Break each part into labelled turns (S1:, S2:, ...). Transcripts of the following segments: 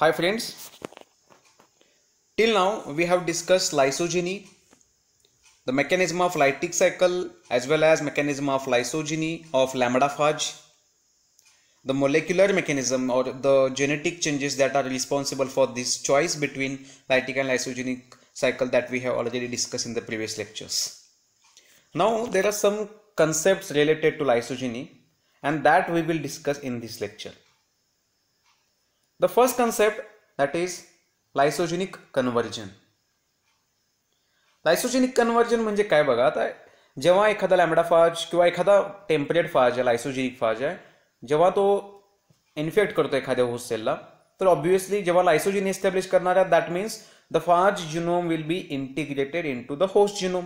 S1: Hi friends, till now we have discussed lysogeny, the mechanism of lytic cycle as well as mechanism of lysogeny of lambda phage, the molecular mechanism or the genetic changes that are responsible for this choice between lytic and lysogenic cycle that we have already discussed in the previous lectures. Now there are some concepts related to lysogeny and that we will discuss in this lecture. The first concept that is lysogenic conversion lysogenic conversion म्हणजे काय बघा आता जेव्हा एखादा lambda फाज किंवा एखादा temperate फाज आहे लायसोजेनिक फाज आहे जेव्हा तो इन्फेक्ट करतो एखाद्या होस्ट तर ऑब्विसली जेव्हा लायसोजेन एस्टॅब्लिश करणार आहे that means the phage genome will be integrated in to the host genome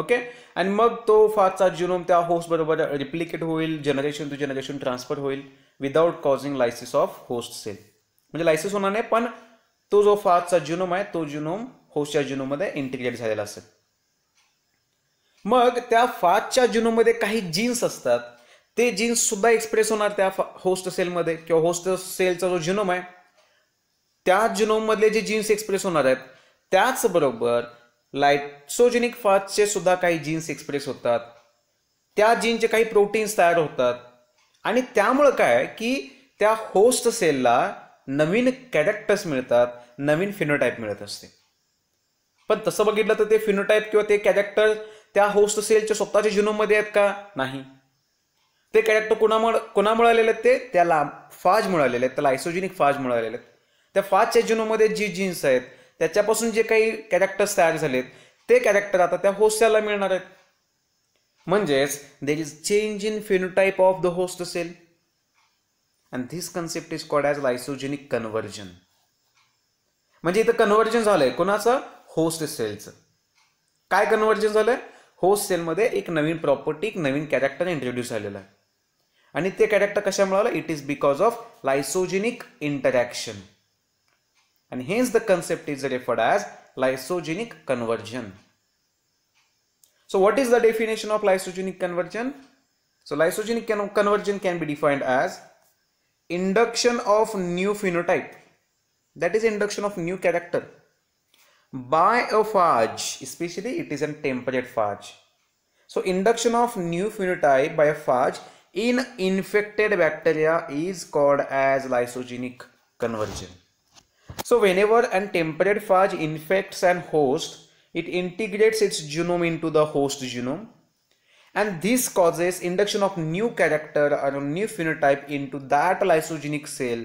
S1: okay आणि मग तो फाजचा जिनोम त्या होस्ट बरोबर रिप्लिकेट होईल जनरेशन टू जनरेशन ट्रान्सफर होईल without causing lysis of host cell म्हणजे लायसिस होणार नाही पण तो जो फाजचा जिनोम आहे तो जिनोम होस्टच्या जिनोममध्ये इंटिग्रेट झालेला असेल मग त्या फाजच्या जिनोममध्ये काही जीन्स असतात ते जीन्स सुद्धा एक्सप्रेस होणार त्या होस्ट सेलमध्ये किंवा होस्ट सेलचा जो जिनोम आहे त्या मधले जे जीन्स एक्सप्रेस होणार आहेत त्याचबरोबर लायसोजेनिक फाजचे सुद्धा काही जीन्स एक्सप्रेस होतात त्या जीनचे काही प्रोटीन्स तयार होतात आणि त्यामुळं काय की त्या होस्ट सेलला नवीन कॅरेक्टर्स मिळतात नवीन फिनोटाईप मिळत असते पण तसं बघितलं तर ते फिनोटाईप किंवा ते कॅरेक्टर त्या होस्ट सेलच्या स्वतःच्या जुनोमध्ये आहेत का नाही ते कॅरेक्टर कोणामुळे कोणा आलेले आहेत ते त्याला फाज मिळालेले आहेत त्याला आयसोजेनिक फाज मिळालेले आहेत त्या फाजच्या जिनोमध्ये जी जीन्स आहेत त्याच्यापासून जे काही कॅरेक्टर्स तयार झालेत ते कॅरेक्टर आता त्या होस्ट सेलला मिळणार आहेत म्हणजेच there is change in phenotype of the host cell and this concept is called as lysogenic conversion म्हणजे इथं कन्व्हर्जन झालंय कोणाचं होस्ट सेलचं काय कन्व्हर्जन झालंय होस्ट सेलमध्ये एक नवीन प्रॉपर्टी एक नवीन कॅरेक्टर इंट्रोड्यूस झालेलं आहे आणि ते कॅरेक्टर कशा मिळालं it is because of lysogenic interaction आणि hence the concept is referred as lysogenic conversion So what is the definition of lysogenic conversion? So lysogenic conversion can be defined as induction of new phenotype that is induction of new character by a phage especially it is a temperate phage so induction of new phenotype by a phage in infected bacteria is called as lysogenic conversion so whenever a temperate phage infects an host it integrates its genome into the host genome and this causes induction of new character or new phenotype into that lysogenic cell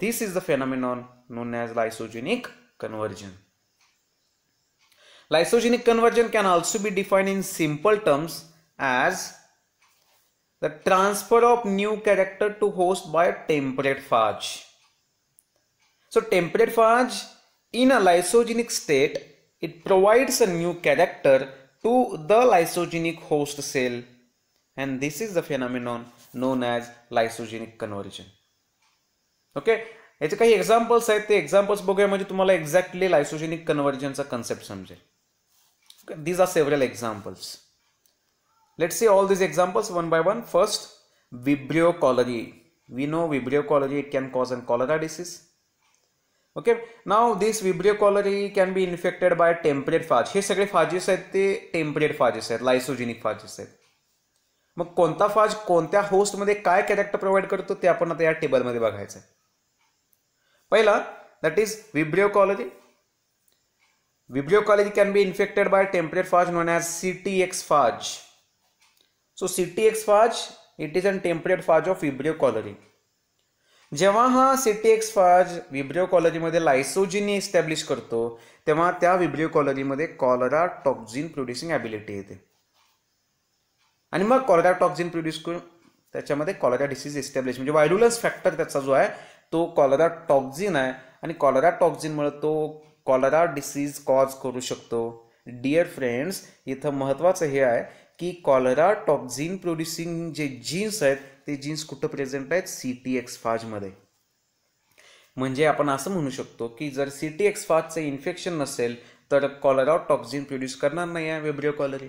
S1: this is the phenomenon known as lysogenic conversion lysogenic conversion can also be defined in simple terms as the transfer of new character to host by a temperate phage so temperate phage in a lysogenic state, it provides a new character to the lysogenic host cell and this is the phenomenon known as lysogenic conversion. Okay, Let's here are examples, the examples exactly lysogenic convergence concept. Okay. These are several examples. Let's see all these examples one by one. First, Vibrio cholerae. We know Vibrio cholerae, it can cause an cholera disease. Okay now this vibrio cholerae can be infected by temperate phage हे सगळे फाजेस आहेत ते temperate फाजेस आहेत लायसोजेनिक फाजेस आहेत मग कोणता फाज कोणत्या होस्टमध्ये काय कॅरेक्टर प्रोव्हाइड करतो ते आपण आता या टेबलमध्ये बघायचं आहे पहिला that is vibrio cholerae vibrio cholerae can be infected by temperate phage known as C T X phage so C T X phage it is an temperate phage of vibrio cholerae जेव्हा हा city फाज Vibrio कॉलनीमध्ये लायसोजिनी establish करतो तेव्हा त्या Vibrio कॉलनीमध्ये cholera toxin producing ability येते आणि मग कॉलरा टॉक्झिन प्रोड्यूस करून त्याच्यामध्ये कॉलरा डिसीज एस्टॅब्लिश म्हणजे व्हायरुलन्स फॅक्टर त्याचा जो आहे तो कॉलरा टॉक्झिन आहे आणि कॉलरा टॉक्झिनमुळे तो कॉलरा डिसीज कॉज करू शकतो डिअर फ्रेंड्स इथं महत्त्वाचं हे आहे की कॉलरा टॉक्झिन प्रोड्युसिंग जे जीन्स आहेत ते जीन्स कुठं प्रेझेंट आहेत सी टी एक्स फाजमध्ये म्हणजे आपण असं म्हणू शकतो की जर सी टी एक्स फाजचं इन्फेक्शन नसेल तर कॉलरा टॉक्झिन प्रोड्यूस करणार नाही आहे वेब्रिओ कॉलरी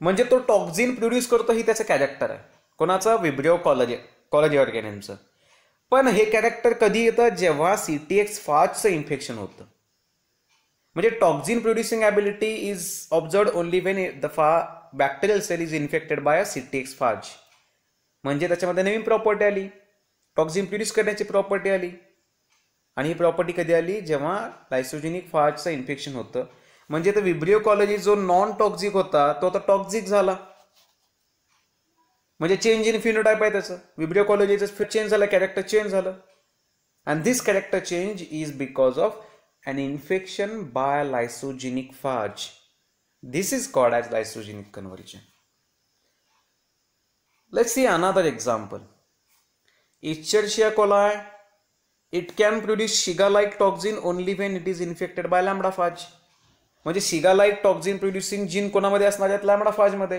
S1: म्हणजे तो टॉक्झिन प्रोड्यूस करतो ही त्याचं कॅरेक्टर आहे कोणाचा विब्रिओ कॉलरी कॉलरी ऑर्गॅनिमचं पण हे कॅरेक्टर कधी येतं जेव्हा सी टी एक्स फाजचं इन्फेक्शन होतं म्हणजे toxin producing ability is observe only when the फा bacterial cell is infected by a C T X phage म्हणजे त्याच्यामध्ये नवीन प्रॉपर्टी आली टॉक्झिन प्रोड्यूस करण्याची प्रॉपर्टी आली आणि ही प्रॉपर्टी कधी आली जेव्हा लायसोजेनिक फाजचं इन्फेक्शन होतं म्हणजे तर विब्रिओकॉलॉजी जो नॉन टॉक्झिक होता तो आता टॉक्झिक झाला म्हणजे चेंज इन फिनोटाईप आहे त्याचं विब्रिओकॉलॉजीचं चेंज झालं कॅरेक्टर चेंज झालं and this character change is because of an infection by lysogenic phage. This is called as lysogenic conversion. Let's see another example. Escherichia coli. It can produce Shiga-like toxin only when it is infected by lambda phage. म्हणजे शिगालाईक toxin producing gene कोणामध्ये असणार आहेत phage फाजमध्ये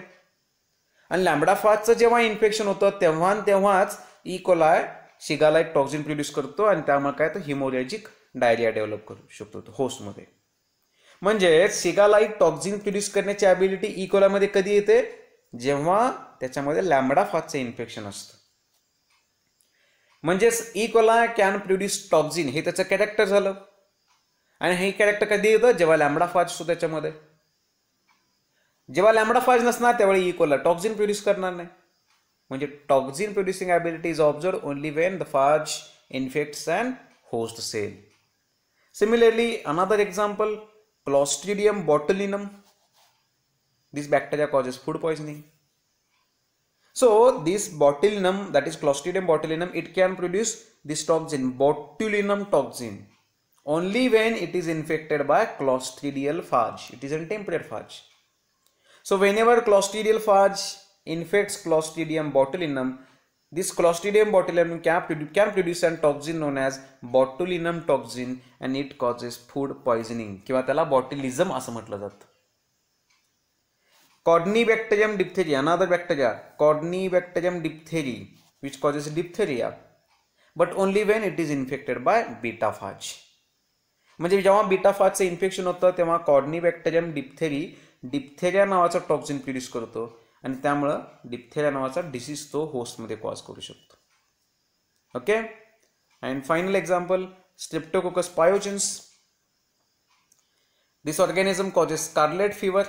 S1: आणि lambda फाजचं जेव्हा infection होतं तेव्हा तेव्हाच E. coli like toxin produce करतो आणि त्यामुळे काय तर हिमोरेजिक डायरिया डेव्हलप करू शकतो होस्टमध्ये म्हणजे सिगालाईक टॉक्झिन प्रोड्यूस करण्याची ॲबिलिटी इकोलामध्ये e. कधी येते जेव्हा त्याच्यामध्ये लॅम्बडा फातचं इन्फेक्शन असतं म्हणजेच इकोला कॅन प्रोड्यूस टॉक्झिन हे त्याचं कॅरेक्टर झालं आणि हे कॅरेक्टर कधी येतं जेव्हा लॅमडा फाज असतो त्याच्यामध्ये जेव्हा लॅमडा फाज नसणार त्यावेळी इकोला टॉक्झिन प्रोड्यूस करणार नाही म्हणजे toxin producing ability is observe only when the phage infects and host cell Similarly, another example, Clostridium botulinum. This bacteria causes food poisoning. So this botulinum, that is Clostridium botulinum, it can produce this toxin, botulinum toxin, only when it is infected by clostridial phage. It is a temperate phage. So whenever clostridial phage infects Clostridium botulinum, This Clostridium botulinum can, produ can produce a toxin known as botulinum toxin and it causes food poisoning kiwa tela botulism असं म्हटलं जातं Cornibacterium diphtheria another bacteria Cornibacterium diphtheria which causes diphtheria but only when it is infected by beta phage म्हणजे जेव्हा beta infection infection होतं तेव्हा corynebacterium diphtheriae diphtheria नावाचा toxin produce करतो आणि त्यामुळं डिप्थेरिया नावाचा डिसीज तो होस्टमध्ये कॉज करू शकतो okay and final example streptococcus pyogenes this organism causes scarlet fever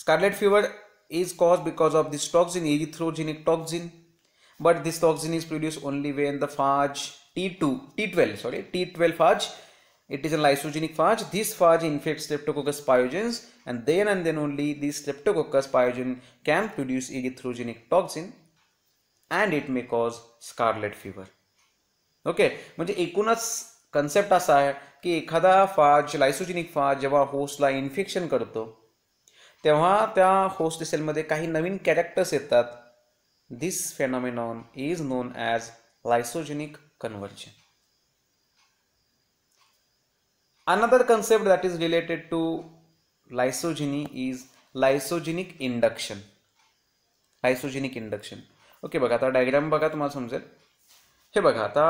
S1: scarlet fever is cause because of this toxin इथ toxin but this toxin is produce only when the phage T two T twelve sorry T twelve phage it is a lysogenic phage. This phage infects Streptococcus pyogenes and then and then only this Streptococcus pyogen can produce erythrogenic toxin and it may cause scarlet fever. Okay म्हणजे एकूणच concept असा आहे की एखादा फाज लायसोजिनिक फाज जेव्हा होस्टला infection करतो तेव्हा त्या होस्ट सेलमध्ये काही नवीन कॅरेक्टर्स येतात This phenomenon is known as lysogenic conversion Another concept that is related to lysogeny is lysogenic induction. Lysogenic induction. Okay बघा आता डायग्राम बघा तुम्हाला समजेल हे बघा आता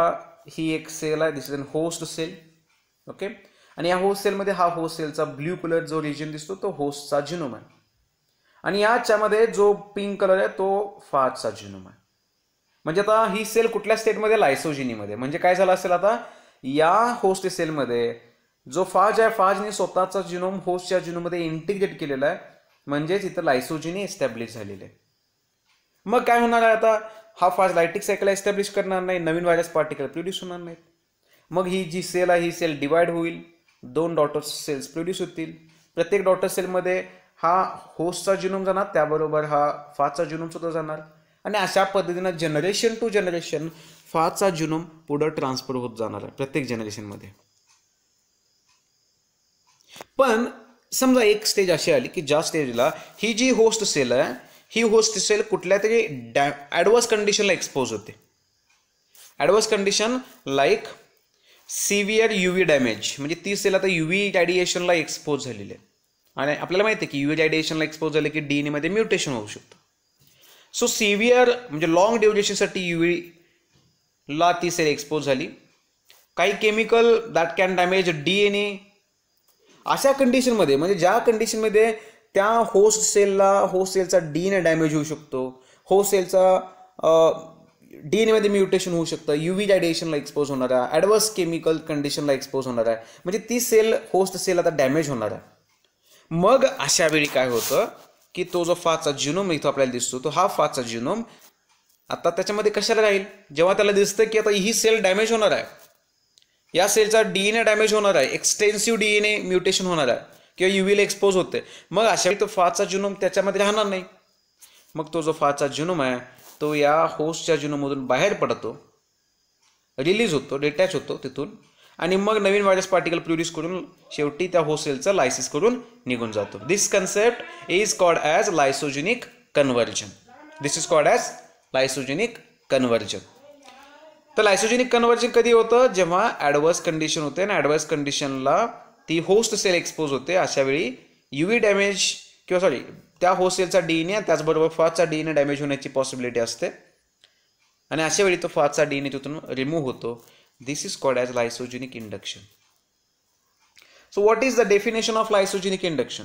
S1: ही एक सेल आहे this is an host cell okay आणि या होस्ट सेलमध्ये हा होस्ट सेलचा ब्ल्यू कलर जो रिजन दिसतो तो होस्टचा जिनोम आहे आणि याच्यामध्ये जो पिंक कलर आहे तो फाजचा जिनोम आहे म्हणजे आता ही सेल कुठल्या स्टेटमध्ये लायसोजिनीमध्ये म्हणजे काय झालं असेल आता या होस्ट सेलमध्ये जो फाज आहे फाजने स्वतःचा जिनोम होस्टच्या जिनोममध्ये इंटिग्रेट केलेला आहे म्हणजेच इथं लायसोजिनी एस्टॅब्लिश आहे मग काय होणार आहे आता हा फाज लायटिक सायकल एस्टॅब्लिश करणार नाही नवीन व्हायरस पार्टिकल प्रोड्यूस होणार नाहीत मग ही जी सेल आहे ही सेल डिवाइड होईल दोन डॉटर सेल्स प्रोड्यूस होतील प्रत्येक डॉटर सेलमध्ये हा होस्टचा जिनोम जाणार त्याबरोबर हा फाजचा जिनोम सुद्धा जाणार आणि अशा पद्धतीनं जनरेशन टू जनरेशन फाजचा जुनोम पुढं ट्रान्सफर होत जाणार आहे प्रत्येक जनरेशनमध्ये पण समजा एक स्टेज अशी आली की ज्या स्टेजला ही जी होस्ट सेल आहे ही होस्ट सेल कुठल्या तरी डॅ ॲडवर्स कंडिशनला एक्सपोज होते adverse condition like severe U V damage म्हणजे ती सेल आता यू व्ही रॅडिएशनला एक्सपोज झालेली आहे आणि आपल्याला माहिती आहे की यू व्ही रॅडिएशनला एक्सपोज झाले की डी मध्ये म्युटेशन होऊ शकतं सो सिव्हिअर म्हणजे लॉंग ड्युरेशनसाठी यू ला ती सेल एक्सपोज झाली काही chemical that can damage D N A अशा कंडिशनमध्ये म्हणजे ज्या कंडिशनमध्ये त्या होस्ट सेलला होस्ट सेलचा डी डॅमेज होऊ शकतो होस्ट सेलचा डी म्युटेशन होऊ शकतं युव्ही डायडेशनला एक्सपोज होणार आहे ॲडवर्स केमिकल कंडिशनला एक्सपोज होणार आहे म्हणजे ती सेल होस्ट सेल आता डॅमेज होणार आहे मग अशा वेळी काय होतं की तो जो फाचा जिनोम इथं आपल्याला दिसतो तो हा फाचा जिनोम आता त्याच्यामध्ये कशाला राहील जेव्हा त्याला दिसतं की आता ही सेल डॅमेज होणार आहे या सेलचा डीएनए डॅमेज होणार आहे एक्सटेन्सिव्ह डी म्युटेशन होणार आहे किंवा युवीला एक्सपोज होते मग अशा तो फाचा जुनोम त्याच्यामध्ये राहणार नाही मग तो जो फाचा जुनोम आहे तो या होस्टच्या जुनोमधून बाहेर पडतो रिलीज होतो डिटॅच होतो तिथून आणि मग नवीन व्हायरस पार्टिकल प्रोड्यूस करून शेवटी त्या सेलचा लायसिस करून निघून जातो this concept is called as lysogenic conversion this is called as lysogenic conversion तर लायसोजेनिक कन्व्हर्जन कधी होतं जेव्हा ॲडव्हर्स कंडिशन होते आणि ॲडव्हर्स कंडिशनला ती होस्ट सेल एक्सपोज होते अशा वेळी युवी डॅमेज किंवा सॉरी त्या होस्ट सेलचा डी एन ए त्याचबरोबर फास्टचा डी एन ए डॅमेज होण्याची पॉसिबिलिटी असते आणि अशा वेळी तो फास्टचा डी एन ए तिथून रिमूव्ह होतो this is called as lysogenic induction so what is the definition of lysogenic induction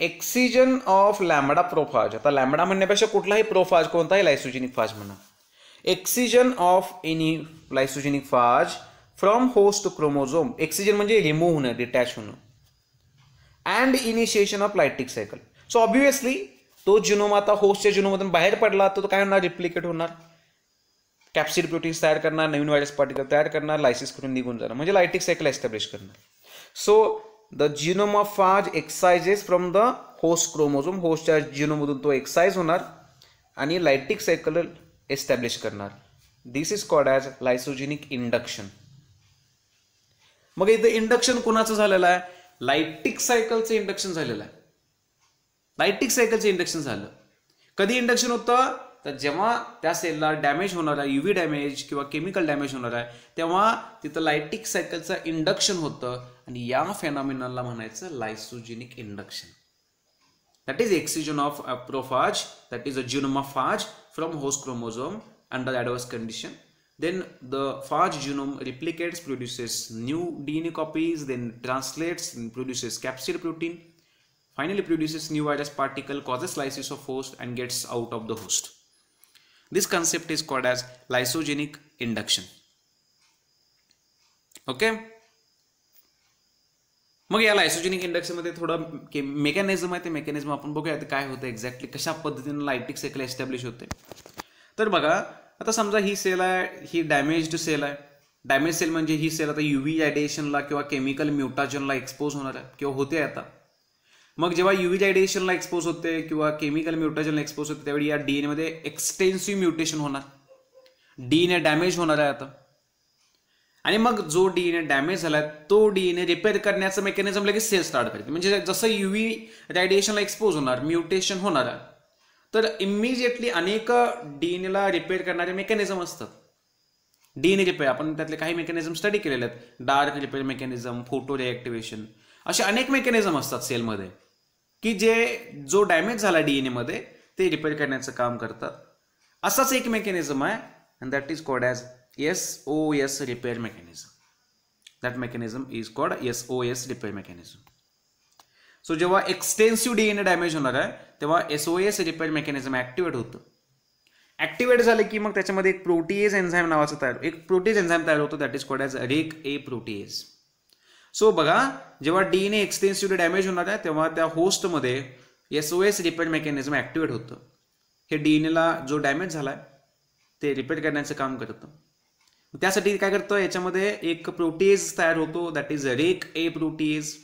S1: excision of lambda prophage आता लॅमडा म्हणण्यापेक्षा कुठलाही प्रोफाज कोणताही लायसोजेनिक फाज म्हणा excision of any lysogenic phage from host chromosome excision म्हणजे remove होणं detach होणं and initiation of lytic cycle so obviously तो genome आता होस्टच्या जिनोमधून बाहेर पडला तर तो काय होणार रिप्लिकेट होणार कॅप्सिड प्रोटीन्स तयार करणार नवीन व्हायरस पार्टिकल तयार करणार लायसिस करून निघून जाणार म्हणजे लायटिक सायकल एस्टॅब्लिश करणार so the phage excises from the host chromosome होस्टच्या जिनोमधून तो एक्साइज होणार आणि लायटिक सायकल एस्टॅब्लिश करणार this is called as lysogenic induction मग इथं इंडक्शन कोणाचं झालेलं आहे लायटिक सायकलचं इंडक्शन झालेलं आहे लायटिक सायकलचं इंडक्शन झालं कधी इंडक्शन होतं तर जेव्हा त्या सेलला डॅमेज होणार आहे युव्ही डॅमेज किंवा केमिकल डॅमेज होणार आहे तेव्हा तिथं लायटिक सायकलचं इंडक्शन होतं आणि या फेनॉमिनलला म्हणायचं lysogenic induction that is excision of prophage that is a genome phage from host chromosome under adverse condition then the phage genome replicates produces new DNA copies then translates produces capsid protein finally produces new virus particle causes lysis of host and gets out of the host This concept is called as lysogenic induction. Okay मग या लायसोजेनिक इंडक्शनमध्ये थोडं mechanism आहे ते mechanism आपण बघूया काय होतं exactly कशा पद्धतीनं लायटिक सेकल एस्टॅब्लिश होते तर बघा आता समजा ही सेल आहे ही डॅमेज्ड सेल आहे डॅमेज सेल म्हणजे ही सेल आता युव्ही रॅडिएशनला किंवा केमिकल म्युटाजनला एक्सपोज होणार आहे किंवा होते आता मग जेव्हा युव्ही रेडिएशनला एक्सपोज होते किंवा केमिकल म्युटेशनला एक्सपोज होते त्यावेळी या मध्ये एक्सटेन्सिव्ह म्युटेशन होणार डीएनए डॅमेज होणार आहे आता आणि मग जो डीएनए डॅमेज झाला तो डीएनए रिपेअर करण्याचं मेकॅनिझम लगेच सेल स्टार्ट करते म्हणजे जसं युव्ही रेडिएशनला एक्सपोज होणार म्युटेशन होणार आहे तर इमिजिएटली अनेक डीएनएला रिपेअर करणारे मेकॅनिझम असतात डीएनए रिपेअर आपण त्यातले काही मेकॅनिझम स्टडी केलेले आहेत dark repair mechanism photo reactivation असे अनेक मेकॅनिझम असतात सेलमध्ये की जे जो डॅमेज झाला एमध्ये ते रिपेअर करण्याचं काम करतात असाच एक मेकॅनिझम आहे and that is called as S O S repair mechanism that mechanism is called S O S repair mechanism so जेव्हा एक्सटेन्सिव्ह डीएनए डॅमेज होणार आहे तेव्हा O S repair mechanism activate होतं ॲक्टिवेट झालं की मग त्याच्यामध्ये एक प्रोटीएज एन्झाईम नावाचं तयार एक प्रोटीज एन्झाईम तयार होतो that is called as rec A protease so बघा जेव्हा डीएनए एक्सटेन्स टू डॅमेज होणार आहे तेव्हा त्या होस्टमध्ये S O S repair mechanism activate होतं हे डी ला जो डॅमेज झाला आहे ते रिपेअर करण्याचं काम करतं त्यासाठी काय करतं याच्यामध्ये एक प्रोटीज तयार होतो that is rec A protease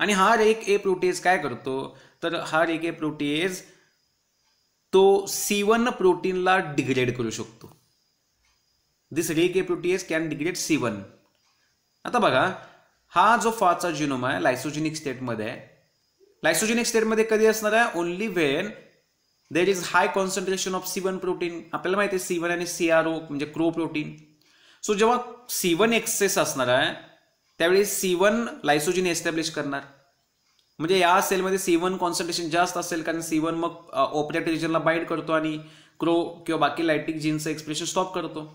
S1: आणि हा रेक ए प्रोटीज काय करतो तर हा रेक ए प्रोटीज तो सी वन प्रोटीनला डिग्रेड करू शकतो this rec A protease can degrade C one आता बघा हा जो फाचा जिनोम आहे लायसोजेनिक स्टेटमध्ये आहे लायसोजेनिक स्टेटमध्ये कधी असणार आहे only when there is high concentration of C one protein आपल्याला माहिती आहे सी वन आणि सी आर ओ म्हणजे क्रो प्रोटीन सो जेव्हा सी वन एक्सेस असणार आहे त्यावेळी सी वन लायसोजिन एस्टॅब्लिश करणार म्हणजे या सेलमध्ये सी वन कॉन्सन्ट्रेशन जास्त असेल कारण सी वन मग ऑपरेटिव्ह रिजनला बाईट करतो आणि क्रो किंवा बाकी लायटिक जीनचं एक्सप्रेशन स्टॉप करतो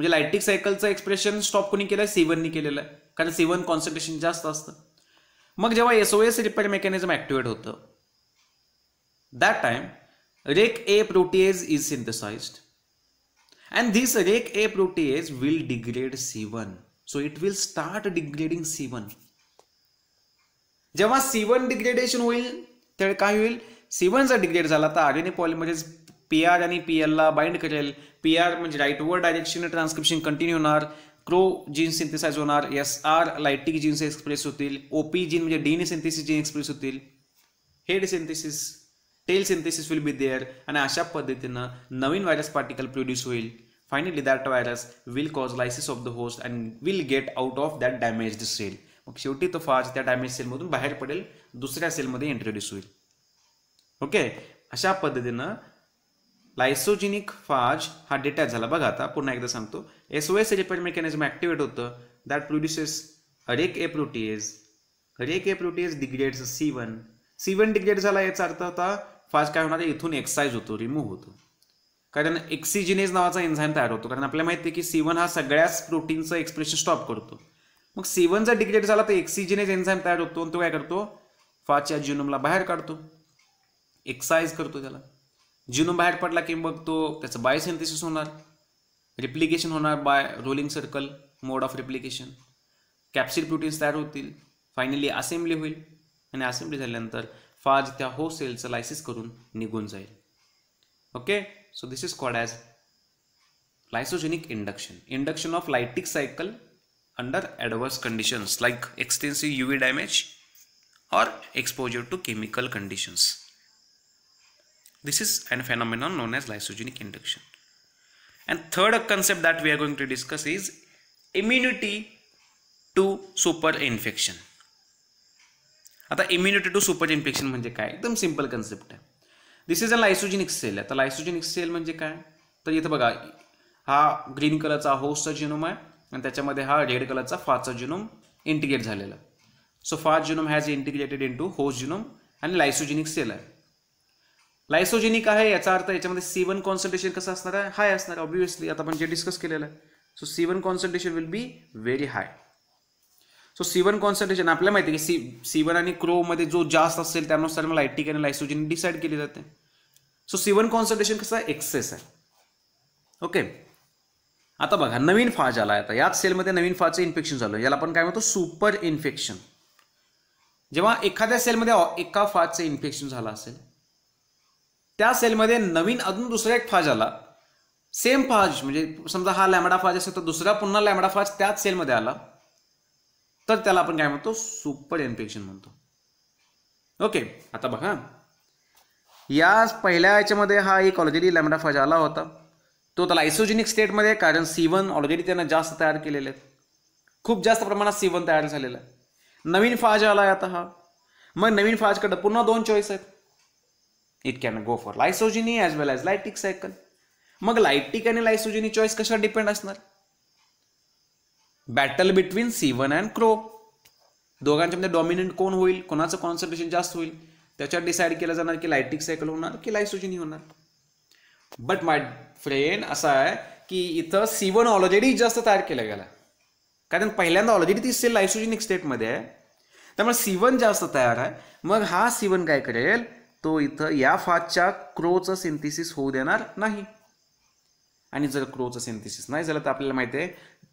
S1: म्हणजे लायटिक सायकलचं एक्सप्रेशन स्टॉप कोणी केलं आहे सेवननी केलेलं आहे कारण सेवन कॉन्सन्ट्रेशन जास्त असतं मग जेव्हा एसओएस रिपेअर मेकॅनिझम ऍक्टिव्हेट होतं that time rec A protease is synthesized and this rec A protease will degrade C one so it will start degrading C one जेव्हा सीवन डिग्रेडेशन होईल तेव्हा काय होईल सीवन जर डिग्रेड झाला तर R N A polymerase P R आणि पी एलला बाइंड करेल पी आर म्हणजे वर डायरेक्शन ट्रान्सक्रिप्शन कंटिन्यू होणार क्रो जीन सिंथेसाइज होणार S R lytic genes express होतील ओ पी जीन म्हणजे डीएनए सिंथेसिस जीन एक्सप्रेस होतील head synthesis tail synthesis will be there आणि अशा पद्धतीनं नवीन व्हायरस पार्टिकल प्रोड्यूस होईल finally that virus will cause lysis of the host and will get out of that damage cell मग शेवटी तो फाज त्या डॅमेज सेलमधून बाहेर पडेल दुसऱ्या सेलमध्ये इंट्रोड्यूस होईल ओके अशा पद्धतीनं लायसोजेनिक फाज हा डिटॅच झाला बघा आता पुन्हा एकदा सांगतो S O S repair mechanism activate होतं that produces rec A protease rec A degrades C one C one degrade झाला याचा अर्थ होता फाज काय होणार इथून एक्साइज होतो रिमूव्ह होतो कारण एक्सिजिनेस नावाचा एन्झाईम तयार होतो कारण आपल्याला माहिती आहे की सी वन हा सगळ्याच प्रोटीनचं एक्सप्रेशन स्टॉप करतो मग सी वन जर डिग्रेड झाला तर एक्सिजिनेस एन्झाईम तयार होतो आणि तो काय करतो फाजच्या जिनोमला बाहेर काढतो एक्साइज करतो त्याला जिनो बाहेर पडला की मग तो त्याचं बायोसिंथेसिस होणार रिप्लिकेशन होणार by rolling circle mode of replication capsid proteins तयार होतील फायनली असेंब्ली होईल आणि असेंब्ली झाल्यानंतर फाज त्या हो सेलचं लायसिस करून निघून जाईल okay so this is called as lysogenic induction induction of lytic cycle under adverse conditions like extensive V damage or exposure to chemical conditions This is a phenomenon known as lysogenic induction. And third concept that we are going to discuss is immunity to super infection आता immunity to super infection म्हणजे काय एकदम simple concept आहे this is a लायसोजेनिक sale आता लायसोजेनिक sale म्हणजे काय तर इथं बघा हा ग्रीन कलरचा होस्टचा जिनोम आहे आणि त्याच्यामध्ये हा रेड कलरचा फाचा जिनोम इंटिग्रेट झालेला so phage's genome has integrated in into host genome आणि लायसोजिनिक सेल आहे लायसोजेनिक आहे याचा अर्थ याच्यामध्ये सी वन कॉन्सन्ट्रेशन कसं असणार आहे हाय असणार आहे ऑब्विसली आता आपण जे डिस्कस केलेलं आहे so C one concentration will be very high so C one concentration आपल्याला माहिती आहे की सी सी वन आणि क्रोमध्ये जो जास्त असेल त्यानुसार मला लायटिक आणि लायसोजेनिक डिसाईड केली जाते सो सी वन कॉन्सन्ट्रेशन कसं आहे एक्सेस आहे ओके आता बघा नवीन फाज आला आहे आता याच सेलमध्ये नवीन फाजचं इन्फेक्शन झालं याला आपण काय म्हणतो सुपर इन्फेक्शन जेव्हा एखाद्या सेलमध्ये एका फाजचं इन्फेक्शन झालं असेल त्या सेलमध्ये नवीन अजून दुसरा एक फाज आला सेम फाज म्हणजे समजा हा लॅमडा फाज असेल तर दुसरा पुन्हा लॅमडा फाज त्याच सेलमध्ये आला तर त्याला आपण काय म्हणतो सुपर इन्फेक्शन म्हणतो ओके आता बघा या पहिल्या याच्यामध्ये हा एक ऑलरेडी लॅमडा फाज आला होता तो त्याला आयसोजेनिक स्टेटमध्ये कारण सीवन ऑलरेडी त्यांना जास्त तयार केलेले आहेत खूप जास्त प्रमाणात सीवन तयार झालेला आहे नवीन फाज आला आहे आता हा मग नवीन फाजकडं पुन्हा दोन चॉईस आहेत it can go for lysogeny as well as lytic cycle मग लायटिक आणि लायसोजिनी चॉईस कशावर डिपेंड असणार battle between C one and cro दोघांच्यामध्ये डॉमिनंट कोण होईल कोणाचं कॉन्सन्ट्रेशन जास्त होईल त्याच्यावर डिसाईड केलं जाणार की लायटिक सायकल होणार की लायसोजिनी होणार बट माय फ्रेंड असा आहे की इथं सीवन ऑलरेडी जास्त तयार केलं गेला कारण पहिल्यांदा ऑलरेडी ती सेल लायसोजिनिक स्टेटमध्ये आहे त्यामुळे सीवन जास्त तयार आहे मग हा सीवन काय करेल तो इथं या फाजच्या क्रोचं सिंथिसिस होऊ देणार नाही आणि जर क्रोचं सिंथिसिस नाही झालं तर आपल्याला माहिती आहे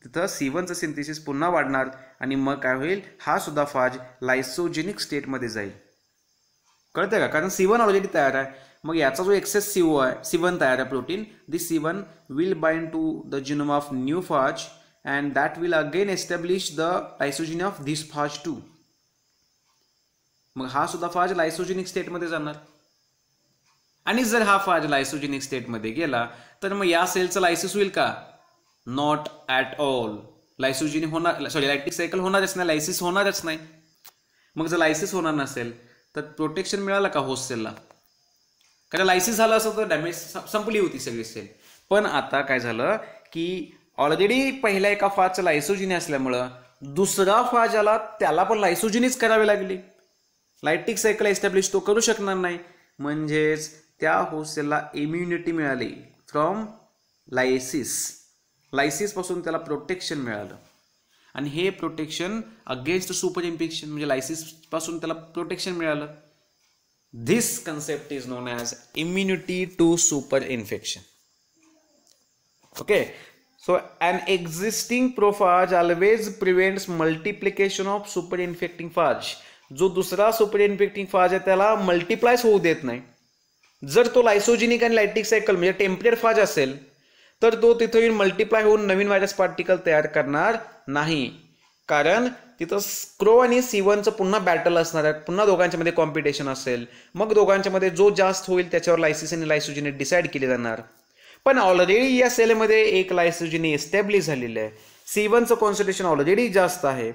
S1: तिथं सीवनचं सिंथिसिस पुन्हा वाढणार आणि मग काय होईल हा सुद्धा फाज लायसोजेनिक स्टेटमध्ये जाईल कळतंय का कारण सीवन ऑलरेडी तयार आहे मग याचा जो एक्सेस सीओ आहे सीवन तयार आहे protein this C one will bind to the genome of new phage and that will again establish the lysogen of this phage too मग हा सुद्धा फाज लायसोजिनिक स्टेटमध्ये जाणार आणि जर हा फाज लायसोजिनिक स्टेटमध्ये गेला तर मग या सेलचं लायसिस होईल का नॉट ॲट ऑल लायसोजिनी होणार सॉरी लायटिक सायकल होणारच नाही लायसिस होणारच नाही मग जर लायसिस होणार नसेल तर प्रोटेक्शन मिळालं का होस्ट सेलला कारण लायसिस झालं असं तर डॅमेज संपली होती सगळी सेल पण आता काय झालं की ऑलरेडी पहिल्या एका फाजचं लायसोजिनी असल्यामुळं दुसरा फाज आला त्याला पण लायसोजिनीच करावी लागली लायटिक सायकल एस्टॅब्लिश तो करू शकणार नाही म्हणजेच त्या होस्टेलला इम्युनिटी मिळाली फ्रॉम लायसिस लायसिस पासून त्याला प्रोटेक्शन मिळालं आणि हे प्रोटेक्शन अगेन्स्ट सुपर इन्फेक्शन म्हणजे लायसिस पासून त्याला प्रोटेक्शन मिळालं this concept is known as immunity to super infection okay so and existing prophage always prevents multiplication of super infecting phage जो दुसरा सुपर इन्फेक्टिंग फाज आहे त्याला मल्टिप्लायच होऊ देत नाही जर तो लायसोजिनिक आणि लायटिक सायकल म्हणजे टेम्पलेट फाज असेल तर तो तिथं येऊन मल्टिप्लाय होऊन नवीन व्हायरस पार्टिकल तयार करणार नाही कारण तिथं स्क्रो आणि सीवनचं पुन्हा बॅटल असणार आहे पुन्हा दोघांच्या मध्ये कॉम्पिटिशन असेल मग दोघांच्या मध्ये जो जास्त होईल त्याच्यावर लायसिस आणि लायसोजिनिक डिसाईड केले जाणार पण ऑलरेडी या सेलमध्ये एक लायसोजिनी एस्टॅब्लिश झालेलं आहे सीवनचं कॉन्सन्ट्रेशन ऑलरेडी जास्त आहे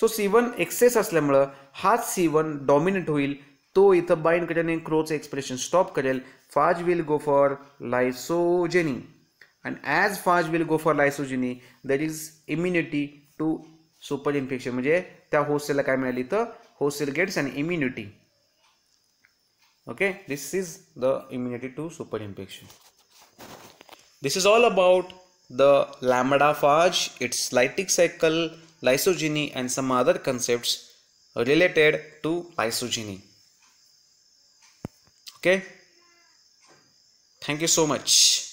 S1: सो सी वन एक्सेस असल्यामुळं हाच सी वन डॉमिनेट होईल तो इथं बाईंड करेल आणि क्रोचं एक्सप्रेशन स्टॉप करेल phage will go for lysogeny and as phage will go for lysogeny that is immunity to super infection म्हणजे त्या होस्टेलला काय मिळाली तर host cell gets and immunity okay this is the immunity to super infection this is all about the lambda phage it's lytic cycle lysogeny and some other concepts related to lysogeny. Okay. Thank you so much.